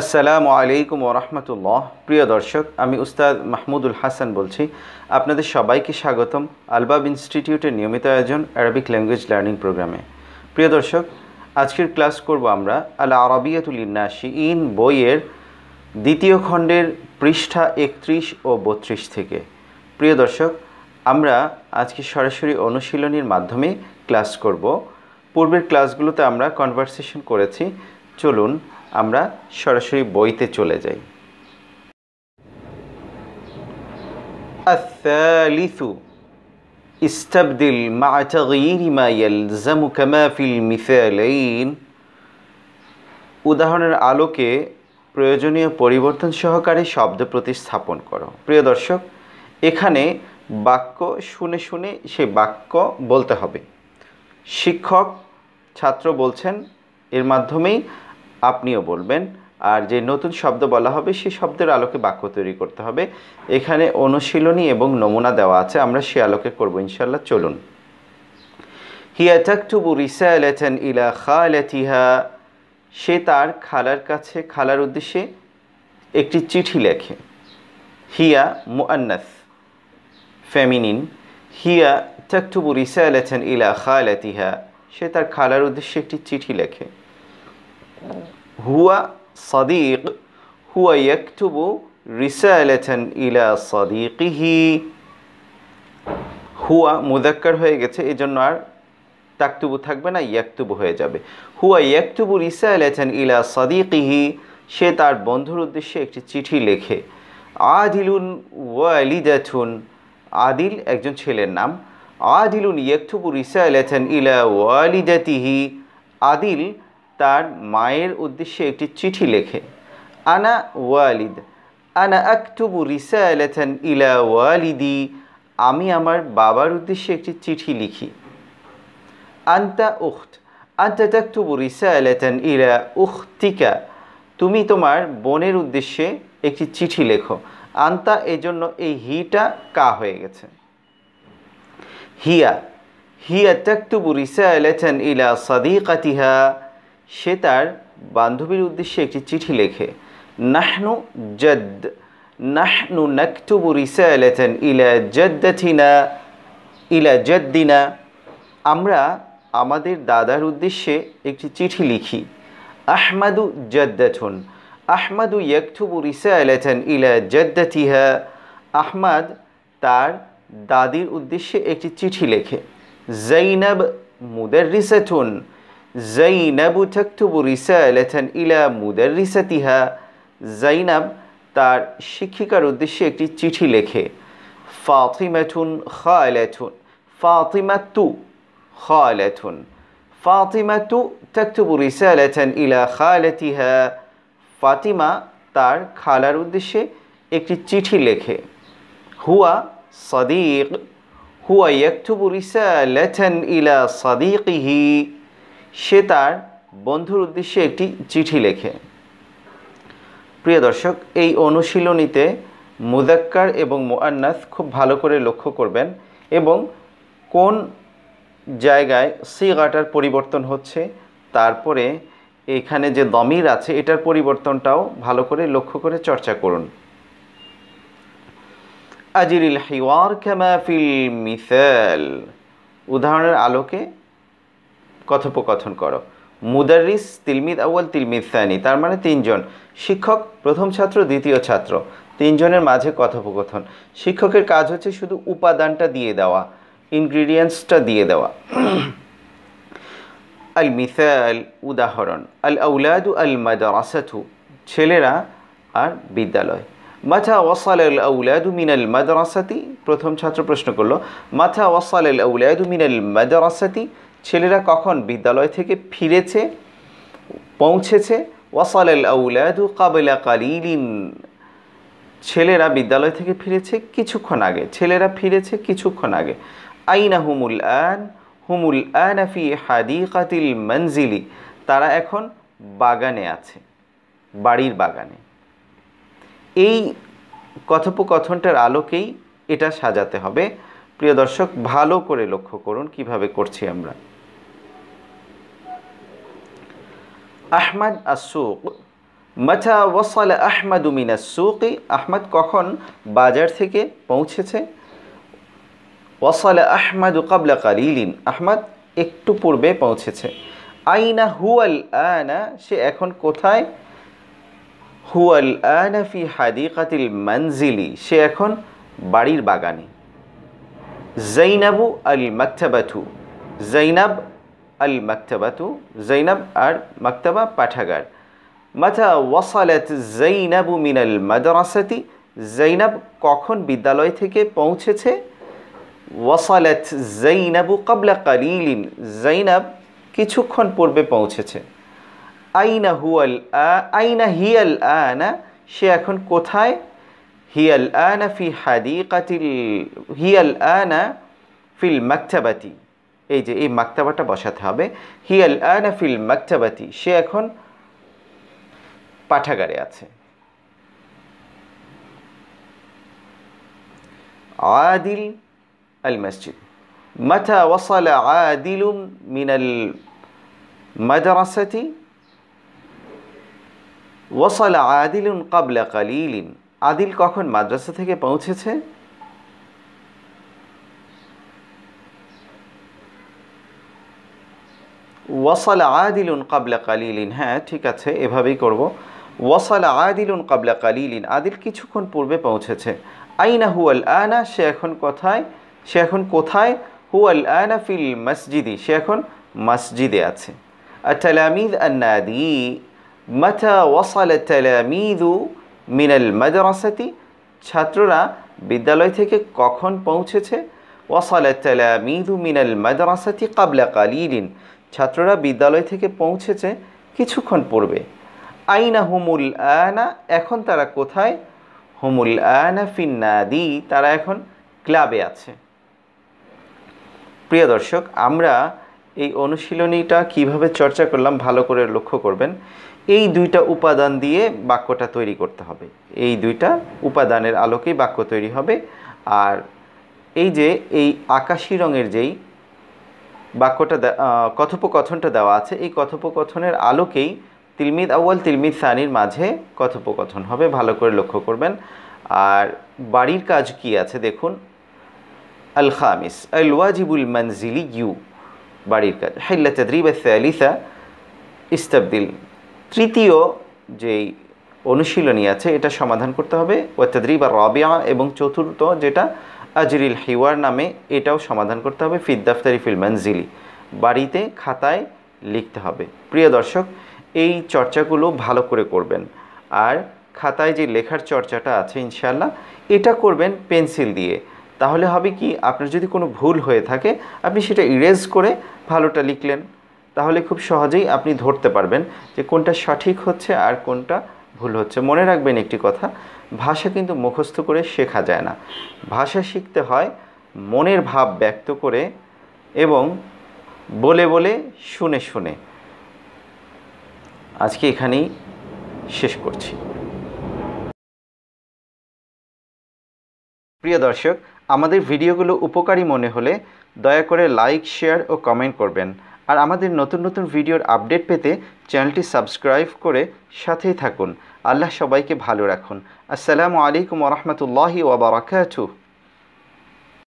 আসসালামু আলাইকুম ওরহমতুল্লাহ প্রিয় দর্শক আমি উস্তাদ মাহমুদুল হাসান বলছি আপনাদের সবাইকে স্বাগতম আলবাব ইনস্টিটিউটের নিয়মিত আয়োজন অ্যারাবিক ল্যাঙ্গুয়েজ লার্নিং প্রোগ্রামে প্রিয় দর্শক আজকের ক্লাস করব আমরা আল আরবিয়াতুল ইন্নাসি ইন বইয়ের দ্বিতীয় খণ্ডের পৃষ্ঠা একত্রিশ ও বত্রিশ থেকে প্রিয় দর্শক আমরা আজকে সরাসরি অনুশীলনীর মাধ্যমে ক্লাস করব পূর্বের ক্লাসগুলোতে আমরা কনভারসেশন করেছি চলুন আমরা সরাসরি বইতে চলে যাই الثالث استبدل مع تغيير ما يلزمك ما في المثالين উদাহরণের আলোকে প্রয়োজনীয় পরিবর্তন সহকারে শব্দ প্রতিস্থাপন করো প্রিয় দর্শক এখানে বাক্য শুনে শুনে সে বাক্য বলতে হবে শিক্ষক ছাত্র বলছেন এর মাধ্যমেই আপনিও বলবেন আর যে নতুন শব্দ বলা হবে সেই শব্দের আলোকে বাক্য তৈরি করতে হবে এখানে অনুশীলনী এবং নমুনা দেওয়া আছে আমরা সে আলোকে করবো ইনশাল্লাহ চলুন হিয়া তাকতুবু রিসালাতান ইলা খালাতিহা সে তার খালার কাছে খালার উদ্দেশ্যে একটি চিঠি লেখে হিয়া মুআনাস ফেমিনিন হিয়া তাকতুবু রিসালাতান ইলা খালাতিহা সে তার খালার উদ্দেশ্যে একটি চিঠি লেখে হুয়া صديق هو يكتب رسالة إلى صديقه হুয়া মুদাক্কার হয়ে গেছে এই জন্য আর তাকতুবু থাকবে না ইয়াকতুবু হয়ে যাবে হুয়া ইয়াকতুবু রিসাইলেছেন ইলা সাদিকিহি সে তার বন্ধুর উদ্দেশ্যে একটি চিঠি লেখে আদিলুন ওয়ালিদাথুন আদিল একজন ছেলের নাম আদিলুন ইয়াকতুবু রিসাইলেছেন ইলা ওয়ালিদাতিহি আদিল তার মায়ের উদ্দেশ্যে একটি চিঠি লেখে আনা ওয়ালিদ আনা আক্তুবু রিসালাথান ইলা ওয়ালিদি আমি আমার বাবার উদ্দেশ্যে একটি চিঠি লিখি আন্তা উখত আন্তা রিসা রিসালাথান ইলা উখতিকা তুমি তোমার বোনের উদ্দেশ্যে একটি চিঠি লেখো আন্তা এজন্য এই হিটা কা হয়ে গেছে হিয়া হিয়া রিসা রিসালাথান ইলা সাদিকাতিহা সে তার বান্ধবীর উদ্দেশ্যে একটি চিঠি লেখে নাহনু জদ নাহনু নাকতুবু রিসালাতান ইলা জদ্দাতিনা ইলা জদ্দিনা আমরা আমাদের দাদার উদ্দেশ্যে একটি চিঠি লিখি আহমাদু জদ্দাতুন আহমাদু ইয়াকতুবু রিসালাতান ইলা জদ্দাতিহা আহমাদ তার দাদির উদ্দেশ্যে একটি চিঠি লেখে জাইনাব মুদাররিসাতুন زينب تكتب رسالة إلى مدرستها زينب তার শিক্ষিকার উদ্দেশ্যে একটি চিঠি লেখে ফাতিমাতুন খালাতুন ফাতিমাতু খালাতুন ফাতিমাতু তাকতুবু রিসালাতান ইলা খালাতিহা ফাতিমা তার খালার উদ্দেশ্যে একটি চিঠি লেখে হুয়া সাদিক হুয়া ইয়াকতুবু রিসালাতান ইলা সাদিকিহি সে তার বন্ধুর উদ্দেশ্যে একটি চিঠি লেখে প্রিয় দর্শক এই অনুশীলনীতে মুজাক্কার এবং মোয়ান্নাস খুব ভালো করে লক্ষ্য করবেন এবং কোন জায়গায় সিগাটার পরিবর্তন হচ্ছে তারপরে এখানে যে দমির আছে এটার পরিবর্তনটাও ভালো করে লক্ষ্য করে চর্চা করুন আজিরিল হিওয়ার ক্যামাফিল মিসেল উদাহরণের আলোকে কথোপকথন করো মুদারিস তিলমিদ আউ্বাল তিলমিদ সানি তার মানে তিনজন শিক্ষক প্রথম ছাত্র দ্বিতীয় ছাত্র তিনজনের মাঝে কথোপকথন শিক্ষকের কাজ হচ্ছে শুধু উপাদানটা দিয়ে দেওয়া ইনগ্রিডিয়েন্টসটা দিয়ে দেওয়া আল মিসাল উদাহরণ আল আউলাদু আল মাদারাসাথু ছেলেরা আর বিদ্যালয় মাথা ওয়াসাল আল আউলাদু মিনাল মাদারাসাতি প্রথম ছাত্র প্রশ্ন করলো মাথা ওয়াসাল আল আউলাদু মিনাল মাদারাসাতি ছেলেরা কখন বিদ্যালয় থেকে ফিরেছে পৌঁছেছে ওয়াসাল আউলাদু কাবেলা কালিলিন ছেলেরা বিদ্যালয় থেকে ফিরেছে কিছুক্ষণ আগে ছেলেরা ফিরেছে কিছুক্ষণ আগে আইনা হুমুল আন হুমুল আন হাদি কাতিল মঞ্জিলি তারা এখন বাগানে আছে বাড়ির বাগানে এই কথোপকথনটার আলোকেই এটা সাজাতে হবে প্রিয় দর্শক ভালো করে লক্ষ্য করুন কিভাবে করছি আমরা আহমদ আসুক মাথা ওয়াসাল আহমদ উমিন আসুকি আহমদ কখন বাজার থেকে পৌঁছেছে ওয়াসাল আহমদ কাবলা কালিলিন আহমদ একটু পূর্বে পৌঁছেছে আইনা হুয়াল আনা সে এখন কোথায় হুয়াল আনা ফি হাদিকাতিল মঞ্জিলি সে এখন বাড়ির বাগানে জৈনাবু আল মাকতাবাথু জৈনাব আল মাক্তাবাতু জৈনাব আর মাকতাবা পাঠাগার মাথা ওয়াসালাত জৈনাবু মিনাল মাদারাসাতি জৈনাব কখন বিদ্যালয় থেকে পৌঁছেছে ওয়াসালাত জৈনাবু কাবলা কালিলিন জৈনাব কিছুক্ষণ পূর্বে পৌঁছেছে আইনা হুয়াল আইনা হিয়াল আনা সে এখন কোথায় হিয়াল আনা ফি হাদিকাতিল হিয়াল আনা ফিল মাকতাবাতি এই যে এই মাক্তাবাটা বসাতে হবে হিয়াল আনাফিল মাক্তাবাতি সে এখন পাঠাগারে আছে আদিল আল মসজিদ মাথা ওয়াসাল আদিলুম মিনাল মাদারাসাতি ওয়াসাল আদিলুন কাবলা কালিলিন আদিল কখন মাদ্রাসা থেকে পৌঁছেছে ওয়াসাল আদিলুন কাবলা কালিলিন হ্যাঁ ঠিক আছে এভাবেই করব ওয়াসাল আদিলুন কাবলা কালিলিন আদিল কিছুক্ষণ পূর্বে পৌঁছেছে আইনা হুয়াল আনা সে এখন কথায় সে এখন কোথায় হুয়াল আনা ফিল মসজিদি সে এখন মসজিদে আছে التلاميذ النادي متى ওয়াসাল তালামিদু মিনাল المدرسة ছাত্ররা বিদ্যালয় থেকে কখন পৌঁছেছে ওয়াসাল তালামিদু মিনাল المدرسة কাবলা কালিলিন ছাত্ররা বিদ্যালয় থেকে পৌঁছেছে কিছুক্ষণ পড়বে আইনা হুমুল আয়না এখন তারা কোথায় হুমুল আয়না ফিন্নাদি তারা এখন ক্লাবে আছে প্রিয় দর্শক আমরা এই অনুশীলনীটা কিভাবে চর্চা করলাম ভালো করে লক্ষ্য করবেন এই দুইটা উপাদান দিয়ে বাক্যটা তৈরি করতে হবে এই দুইটা উপাদানের আলোকেই বাক্য তৈরি হবে আর এই যে এই আকাশি রঙের যেই বাক্যটা কথোপকথনটা দেওয়া আছে এই কথোপকথনের আলোকেই তিলমিদ আউ্বাল তিলমিদ সানির মাঝে কথোপকথন হবে ভালো করে লক্ষ্য করবেন আর বাড়ির কাজ কি আছে দেখুন আল খামিস আল ওয়াজিবুল মানজিলি ইউ বাড়ির কাজ হাইল্লা বা আলিসা ইস্তাবদিল তৃতীয় যেই অনুশীলনী আছে এটা সমাধান করতে হবে ওয়াতাদ্রিব বা রবিয়া এবং চতুর্থ যেটা আজরিল হিওয়ার নামে এটাও সমাধান করতে হবে ফিদ্দাফতারি ফিল মানজিলি বাড়িতে খাতায় লিখতে হবে প্রিয় দর্শক এই চর্চাগুলো ভালো করে করবেন আর খাতায় যে লেখার চর্চাটা আছে ইনশাল্লাহ এটা করবেন পেন্সিল দিয়ে তাহলে হবে কি আপনার যদি কোনো ভুল হয়ে থাকে আপনি সেটা ইরেজ করে ভালোটা লিখলেন তাহলে খুব সহজেই আপনি ধরতে পারবেন যে কোনটা সঠিক হচ্ছে আর কোনটা ভুল হচ্ছে মনে রাখবেন একটি কথা ভাষা কিন্তু মুখস্থ করে শেখা যায় না ভাষা শিখতে হয় মনের ভাব ব্যক্ত করে এবং বলে বলে শুনে শুনে আজকে এখানেই শেষ করছি প্রিয় দর্শক আমাদের ভিডিওগুলো উপকারী মনে হলে দয়া করে লাইক শেয়ার ও কমেন্ট করবেন আর আমাদের নতুন নতুন ভিডিওর আপডেট পেতে চ্যানেলটি সাবস্ক্রাইব করে সাথেই থাকুন আল্লাহ সবাইকে ভালো রাখুন আসসালামু আলাইকুম রহমতুল্লাহি ওবরাকাতুহ